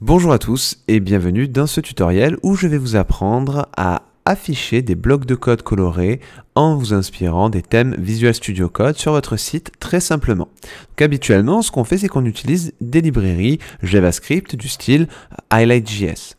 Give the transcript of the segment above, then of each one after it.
Bonjour à tous et bienvenue dans ce tutoriel où je vais vous apprendre à afficher des blocs de code colorés en vous inspirant des thèmes Visual Studio Code sur votre site très simplement. habituellement, ce qu'on fait, c'est qu'on utilise des librairies JavaScript du style Highlight.js.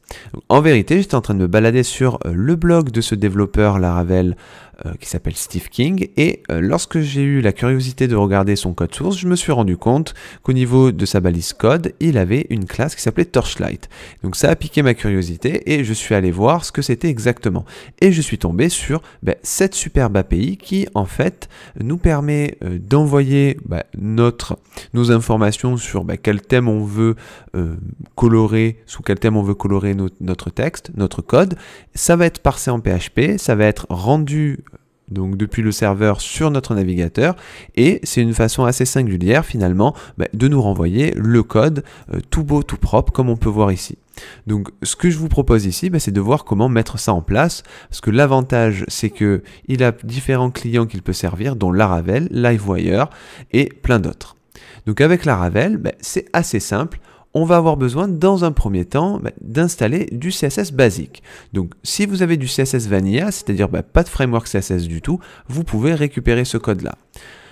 En vérité, j'étais en train de me balader sur euh, le blog de ce développeur Laravel euh, qui s'appelle Steve King et euh, lorsque j'ai eu la curiosité de regarder son code source, je me suis rendu compte qu'au niveau de sa balise code, il avait une classe qui s'appelait Torchlight. Donc ça a piqué ma curiosité et je suis allé voir ce que c'était exactement. Et je suis tombé sur ben, cette super API qui en fait nous permet euh, d'envoyer bah, notre, nos informations sur bah, quel thème on veut euh, colorer, sous quel thème on veut colorer notre texte, notre code. Ça va être parsé en PHP, ça va être rendu donc depuis le serveur sur notre navigateur et c'est une façon assez singulière finalement bah, de nous renvoyer le code euh, tout beau tout propre comme on peut voir ici. Donc ce que je vous propose ici bah, c'est de voir comment mettre ça en place parce que l'avantage c'est que il a différents clients qu'il peut servir dont Laravel, Livewire et plein d'autres. Donc avec Laravel bah, c'est assez simple on va avoir besoin dans un premier temps bah, d'installer du CSS basique. Donc si vous avez du CSS vanilla, c'est-à-dire bah, pas de framework CSS du tout, vous pouvez récupérer ce code-là.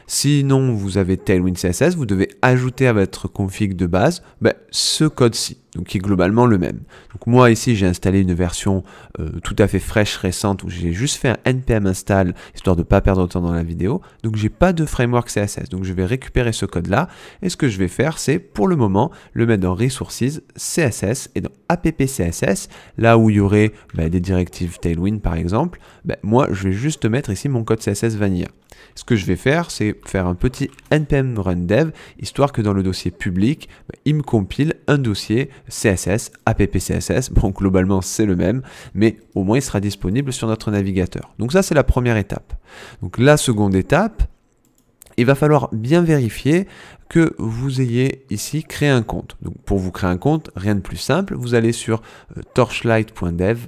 Sinon, vous avez Tailwind CSS, vous devez ajouter à votre config de base bah, ce code-ci donc qui est globalement le même. Donc moi ici j'ai installé une version euh, tout à fait fraîche, récente, où j'ai juste fait un npm install, histoire de ne pas perdre de temps dans la vidéo, donc j'ai pas de framework CSS, donc je vais récupérer ce code là, et ce que je vais faire c'est pour le moment le mettre dans resources CSS et dans app CSS, là où il y aurait bah, des directives Tailwind par exemple, bah, moi je vais juste mettre ici mon code CSS vanilla. Ce que je vais faire, c'est faire un petit npm run dev, histoire que dans le dossier public, bah, il me compile un dossier CSS, app css Bon, globalement, c'est le même, mais au moins, il sera disponible sur notre navigateur. Donc ça, c'est la première étape. Donc la seconde étape, il va falloir bien vérifier que vous ayez ici créé un compte. Donc pour vous créer un compte, rien de plus simple, vous allez sur euh, torchlight.dev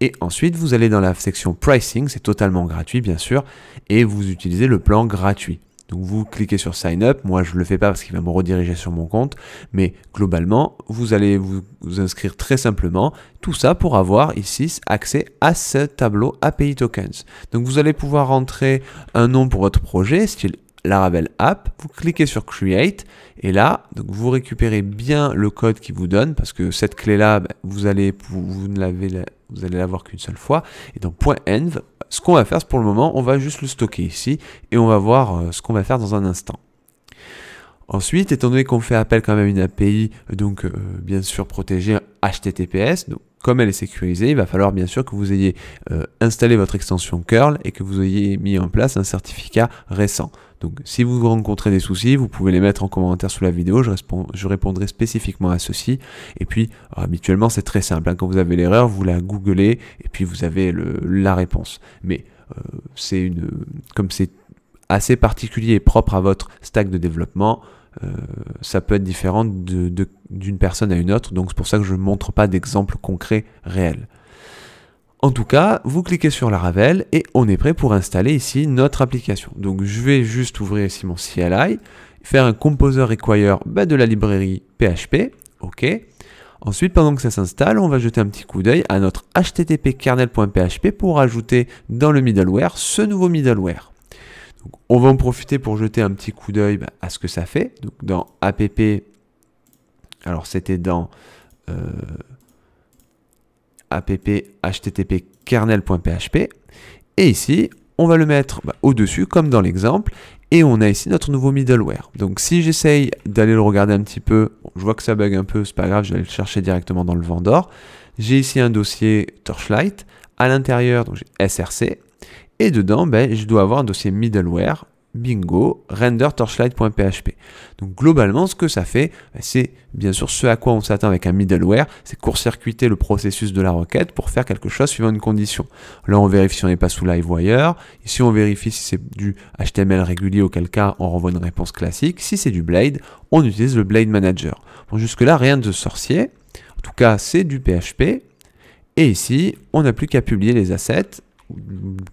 et ensuite vous allez dans la section pricing, c'est totalement gratuit bien sûr, et vous utilisez le plan gratuit. Donc vous cliquez sur Sign Up, moi je ne le fais pas parce qu'il va me rediriger sur mon compte, mais globalement, vous allez vous, inscrire très simplement, tout ça pour avoir ici accès à ce tableau API Tokens. Donc vous allez pouvoir rentrer un nom pour votre projet, style Laravel App, vous cliquez sur Create et là, donc vous récupérez bien le code qui vous donne parce que cette clé-là, bah, vous, allez, vous, ne l'avez, vous allez l'avoir qu'une seule fois. Et dans .env, ce qu'on va faire pour le moment, on va juste le stocker ici et on va voir euh, ce qu'on va faire dans un instant. Ensuite, étant donné qu'on fait appel quand même à une API, donc euh, bien sûr protégée HTTPS, donc comme elle est sécurisée, il va falloir bien sûr que vous ayez euh, installé votre extension curl et que vous ayez mis en place un certificat récent. Donc si vous rencontrez des soucis, vous pouvez les mettre en commentaire sous la vidéo, je, répondrai spécifiquement à ceci. Et puis habituellement c'est très simple, hein, quand vous avez l'erreur, vous la googlez et puis vous avez la réponse. Mais euh, c'est une comme c'est assez particulier et propre à votre stack de développement. Euh, ça peut être différent d'une personne à une autre, donc c'est pour ça que je ne montre pas d'exemple concret réel. En tout cas, vous cliquez sur la Ravel et on est prêt pour installer ici notre application. Donc je vais juste ouvrir ici mon CLI, faire un composer require bah, de la librairie PHP, ok. Ensuite, pendant que ça s'installe, on va jeter un petit coup d'œil à notre http kernel.php pour ajouter dans le middleware ce nouveau middleware on va en profiter pour jeter un petit coup d'œil bah, à ce que ça fait. Donc, dans app, alors c'était dans euh, app http kernel.php. Et ici, on va le mettre bah, au-dessus, comme dans l'exemple. Et on a ici notre nouveau middleware. Donc si j'essaye d'aller le regarder un petit peu, je vois que ça bug un peu, c'est pas grave, je vais aller le chercher directement dans le Vendor. J'ai ici un dossier Torchlight. À l'intérieur, j'ai SRC. Et dedans, ben, je dois avoir un dossier middleware, bingo, render torchlight.php. Donc globalement, ce que ça fait, ben, c'est bien sûr ce à quoi on s'attend avec un middleware, c'est court-circuiter le processus de la requête pour faire quelque chose suivant une condition. Là, on vérifie si on n'est pas sous LiveWire. Ici, on vérifie si c'est du HTML régulier, auquel cas on renvoie une réponse classique. Si c'est du Blade, on utilise le Blade Manager. jusque-là, rien de sorcier. En tout cas, c'est du PHP. Et ici, on n'a plus qu'à publier les assets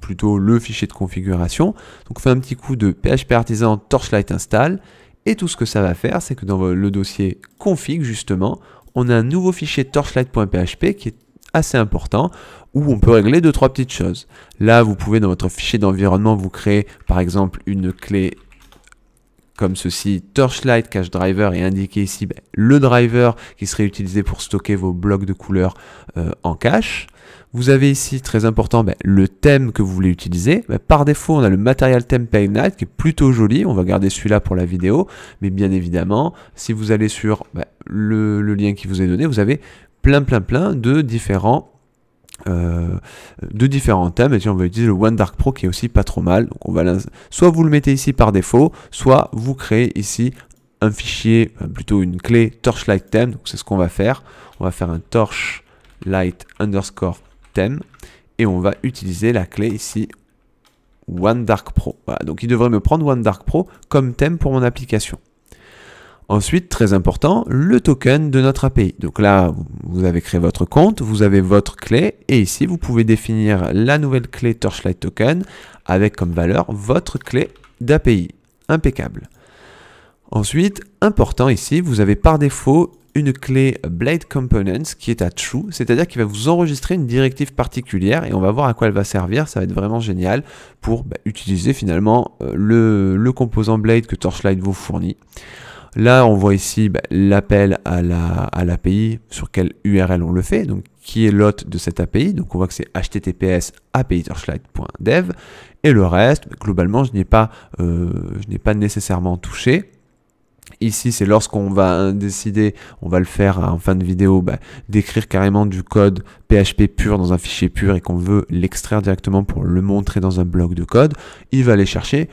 plutôt le fichier de configuration. Donc on fait un petit coup de PHP Artisan Torchlight install, et tout ce que ça va faire, c'est que dans le dossier config, justement, on a un nouveau fichier torchlight.php qui est assez important où on peut régler deux trois petites choses. Là, vous pouvez dans votre fichier d'environnement vous créer par exemple une clé comme ceci, torchlight cache driver et indiquer ici ben, le driver qui serait utilisé pour stocker vos blocs de couleurs euh, en cache. Vous avez ici, très important, ben, le thème que vous voulez utiliser. Ben, par défaut, on a le Material Theme Paint Night qui est plutôt joli. On va garder celui-là pour la vidéo. Mais bien évidemment, si vous allez sur ben, le, lien qui vous est donné, vous avez plein plein plein de différents euh, de différents thèmes et si on va utiliser le One Dark Pro qui est aussi pas trop mal donc on va soit vous le mettez ici par défaut soit vous créez ici un fichier plutôt une clé torchlight theme c'est ce qu'on va faire on va faire un torchlight underscore et on va utiliser la clé ici One Dark Pro. donc il devrait me prendre One Dark Pro comme thème pour mon application. Ensuite, très important, le token de notre API. Donc là, vous avez créé votre compte, vous avez votre clé, et ici, vous pouvez définir la nouvelle clé Torchlight Token avec comme valeur votre clé d'API. Impeccable. Ensuite, important ici, vous avez par défaut une clé Blade Components qui est à true, c'est-à-dire qu'il va vous enregistrer une directive particulière et on va voir à quoi elle va servir, ça va être vraiment génial pour bah, utiliser finalement euh, le, composant Blade que Torchlight vous fournit. Là, on voit ici bah, l'appel à l'API, la, à sur quelle URL on le fait, donc qui est l'hôte de cette API. Donc on voit que c'est https api et le reste, bah, globalement, je n'ai pas, euh, pas nécessairement touché. Ici, c'est lorsqu'on va décider, on va le faire en fin de vidéo, bah, d'écrire carrément du code PHP pur dans un fichier pur et qu'on veut l'extraire directement pour le montrer dans un bloc de code. Il va aller chercher,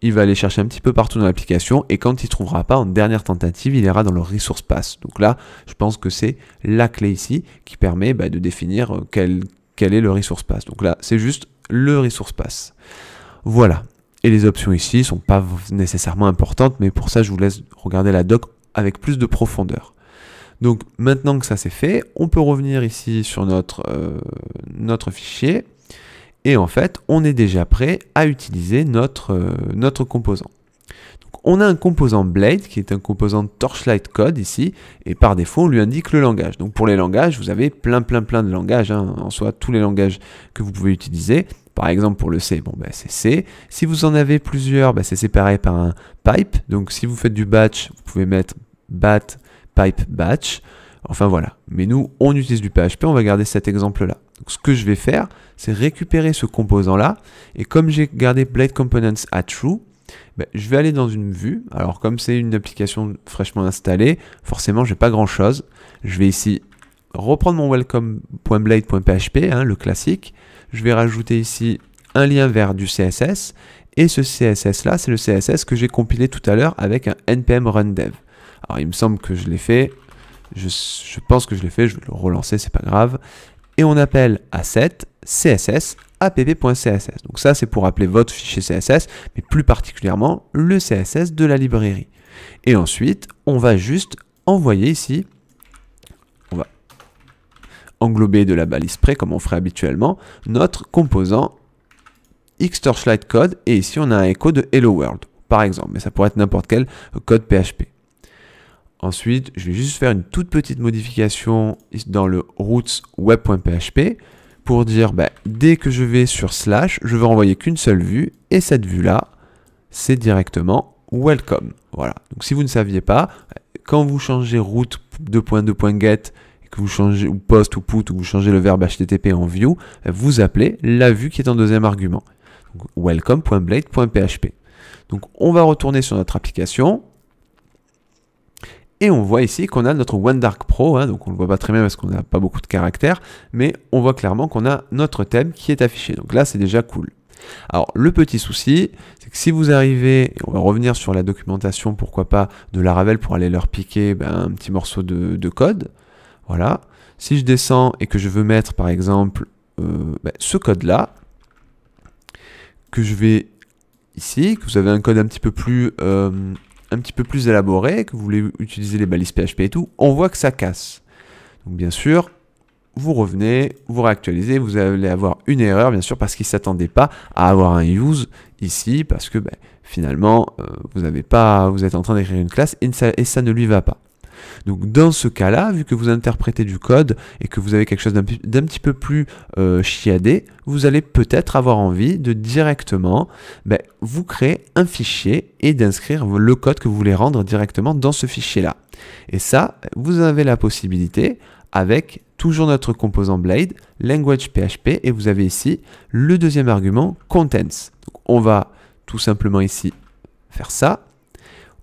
il va aller chercher un petit peu partout dans l'application et quand il ne trouvera pas en dernière tentative, il ira dans le resource pass. Donc là, je pense que c'est la clé ici qui permet bah, de définir quel, quel est le resource pass. Donc là, c'est juste le resource pass. Voilà. Et les options ici sont pas nécessairement importantes, mais pour ça, je vous laisse regarder la doc avec plus de profondeur. Donc maintenant que ça c'est fait, on peut revenir ici sur notre, euh, notre fichier et en fait on est déjà prêt à utiliser notre, euh, notre composant. Donc, on a un composant Blade qui est un composant Torchlight Code ici et par défaut on lui indique le langage. Donc pour les langages vous avez plein plein plein de langages, hein, en soi tous les langages que vous pouvez utiliser par exemple, pour le C, bon, ben, c'est C. Si vous en avez plusieurs, ben, c'est séparé par un pipe. Donc, si vous faites du batch, vous pouvez mettre bat, pipe, batch. Enfin voilà. Mais nous, on utilise du PHP, on va garder cet exemple-là. Donc, ce que je vais faire, c'est récupérer ce composant-là. Et comme j'ai gardé blade components à true, ben, je vais aller dans une vue. Alors, comme c'est une application fraîchement installée, forcément, je n'ai pas grand-chose. Je vais ici reprendre mon welcome.blade.php, hein, le classique je vais rajouter ici un lien vers du CSS. Et ce CSS là, c'est le CSS que j'ai compilé tout à l'heure avec un npm run dev. Alors il me semble que je l'ai fait. Je, pense que je l'ai fait, je vais le relancer, c'est pas grave. Et on appelle à 7 CSS app.css. Donc ça c'est pour appeler votre fichier CSS, mais plus particulièrement le CSS de la librairie. Et ensuite, on va juste envoyer ici englobé de la balise près comme on ferait habituellement notre composant xtorchlight code et ici on a un écho de hello world par exemple, mais ça pourrait être n'importe quel code PHP. Ensuite, je vais juste faire une toute petite modification dans le routes web.php pour dire ben, dès que je vais sur slash, je veux envoyer qu'une seule vue et cette vue là, c'est directement welcome. Voilà. Donc si vous ne saviez pas, quand vous changez route 2.2.get que vous changez, ou post ou put, ou vous changez le verbe HTTP en view, vous appelez la vue qui est en deuxième argument. welcome.blade.php. Donc on va retourner sur notre application. Et on voit ici qu'on a notre OneDark Pro, hein. donc on ne le voit pas très bien parce qu'on n'a pas beaucoup de caractères, mais on voit clairement qu'on a notre thème qui est affiché. Donc là, c'est déjà cool. Alors le petit souci, c'est que si vous arrivez, on va revenir sur la documentation, pourquoi pas, de Laravel pour aller leur piquer ben, un petit morceau de, de code, voilà. Si je descends et que je veux mettre, par exemple, euh, ben, ce code-là, que je vais ici, que vous avez un code un petit peu plus, euh, un petit peu plus élaboré, que vous voulez utiliser les balises PHP et tout, on voit que ça casse. Donc bien sûr, vous revenez, vous réactualisez, vous allez avoir une erreur, bien sûr, parce qu'il ne s'attendait pas à avoir un use ici, parce que ben, finalement, euh, vous, n'avez pas, vous êtes en train d'écrire une classe et ça ne lui va pas. Donc dans ce cas-là, vu que vous interprétez du code et que vous avez quelque chose d'un petit peu plus euh, chiadé, vous allez peut-être avoir envie de directement ben, vous créer un fichier et d'inscrire le code que vous voulez rendre directement dans ce fichier-là. Et ça, vous avez la possibilité avec toujours notre composant Blade, language PHP, et vous avez ici le deuxième argument, contents. on va tout simplement ici faire ça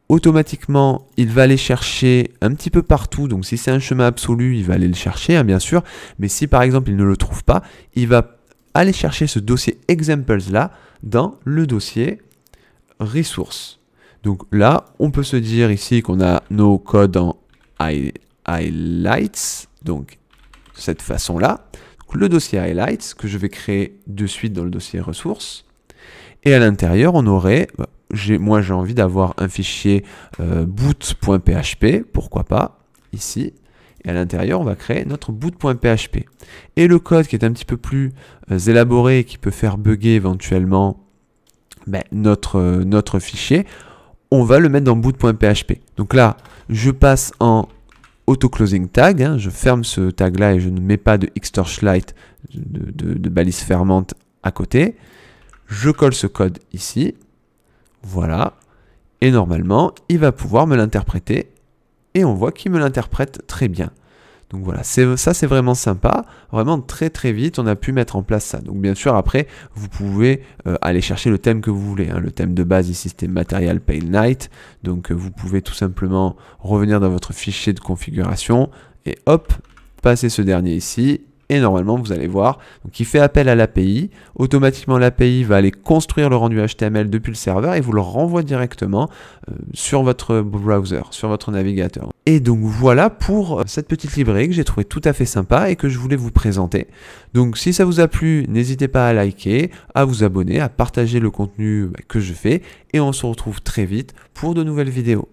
automatiquement, il va aller chercher un petit peu partout. Donc si c'est un chemin absolu, il va aller le chercher, hein, bien sûr. Mais si par exemple il ne le trouve pas, il va aller chercher ce dossier examples là dans le dossier ressources. Donc là, on peut se dire ici qu'on a nos codes en highlights, donc cette façon-là. Le dossier highlights que je vais créer de suite dans le dossier ressources. Et à l'intérieur, on aurait bah, moi j'ai envie d'avoir un fichier euh, boot.php, pourquoi pas, ici. Et à l'intérieur, on va créer notre boot.php. Et le code qui est un petit peu plus euh, élaboré, qui peut faire bugger éventuellement ben, notre, euh, notre fichier, on va le mettre dans boot.php. Donc là, je passe en auto-closing tag, hein. je ferme ce tag là et je ne mets pas de xtorchlight de, de, de balise fermante à côté. Je colle ce code ici voilà. Et normalement, il va pouvoir me l'interpréter. Et on voit qu'il me l'interprète très bien. Donc voilà, ça c'est vraiment sympa. Vraiment très très vite, on a pu mettre en place ça. Donc bien sûr, après, vous pouvez euh, aller chercher le thème que vous voulez. Hein. Le thème de base ici c'était Material Pale Night. Donc euh, vous pouvez tout simplement revenir dans votre fichier de configuration et hop, passer ce dernier ici et normalement vous allez voir, donc il fait appel à l'API, automatiquement l'API va aller construire le rendu HTML depuis le serveur et vous le renvoie directement euh, sur votre browser, sur votre navigateur. Et donc voilà pour euh, cette petite librairie que j'ai trouvé tout à fait sympa et que je voulais vous présenter. Donc si ça vous a plu, n'hésitez pas à liker, à vous abonner, à partager le contenu bah, que je fais et on se retrouve très vite pour de nouvelles vidéos.